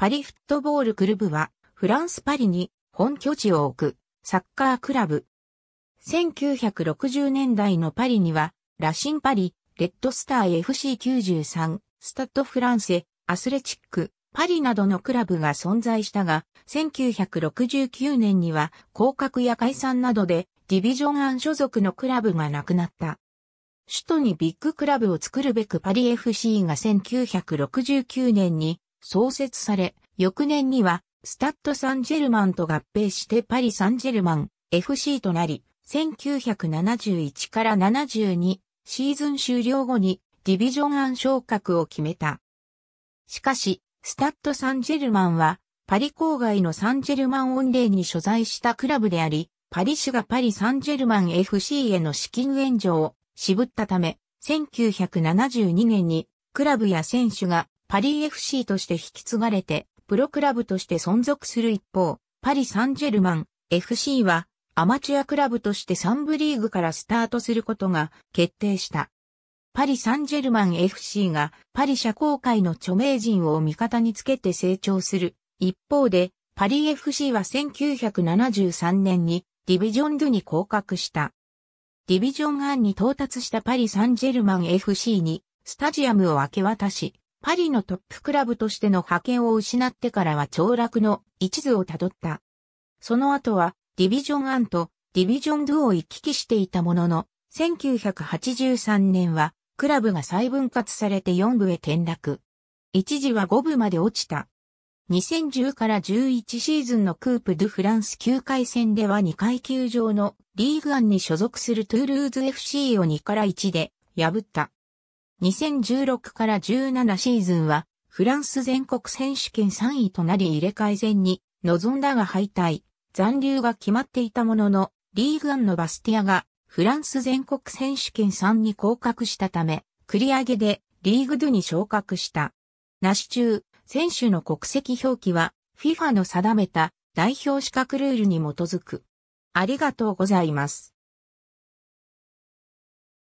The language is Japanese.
パリフットボールクルブは、フランスパリに本拠地を置くサッカークラブ。1960年代のパリには、ラシンパリ、レッドスター FC93、スタッドフランセ、アスレチック、パリなどのクラブが存在したが、1969年には降格や解散などでディビジョンン所属のクラブがなくなった。首都にビッグクラブを作るべくパリ FC が1969年に創設され、翌年には、スタッド・サンジェルマンと合併してパリ・サンジェルマン FC となり、1971から72シーズン終了後にディビジョン案昇格を決めた。しかし、スタッド・サンジェルマンは、パリ郊外のサンジェルマン音霊に所在したクラブであり、パリ市がパリ・サンジェルマン FC への資金援助を渋ったため、1972年にクラブや選手がパリ FC として引き継がれて、プロクラブとして存続する一方、パリ・サンジェルマン FC はアマチュアクラブとして3部リーグからスタートすることが決定した。パリ・サンジェルマン FC がパリ社交界の著名人を味方につけて成長する。一方で、パリ FC は1973年にディビジョン2に降格した。ディビジョン1に到達したパリ・サンジェルマン FC にスタジアムを明け渡し、パリのトップクラブとしての覇権を失ってからは凋落の一途をたどった。その後は、ディビジョン1とディビジョン2を行き来していたものの、1983年は、クラブが再分割されて4部へ転落。一時は5部まで落ちた。2010から11シーズンのクープ・ドゥ・フランス9回戦では2階級上のリーグアンに所属するトゥールーズ FC を2から1で破った。2016から17シーズンは、フランス全国選手権3位となり入れ替え前に臨んだが敗退、残留が決まっていたものの、リーグアンのバスティアがフランス全国選手権3に降格したため、繰り上げでリーグ2に昇格した。なし中、選手の国籍表記は FIFA の定めた代表資格ルールに基づく。ありがとうございます。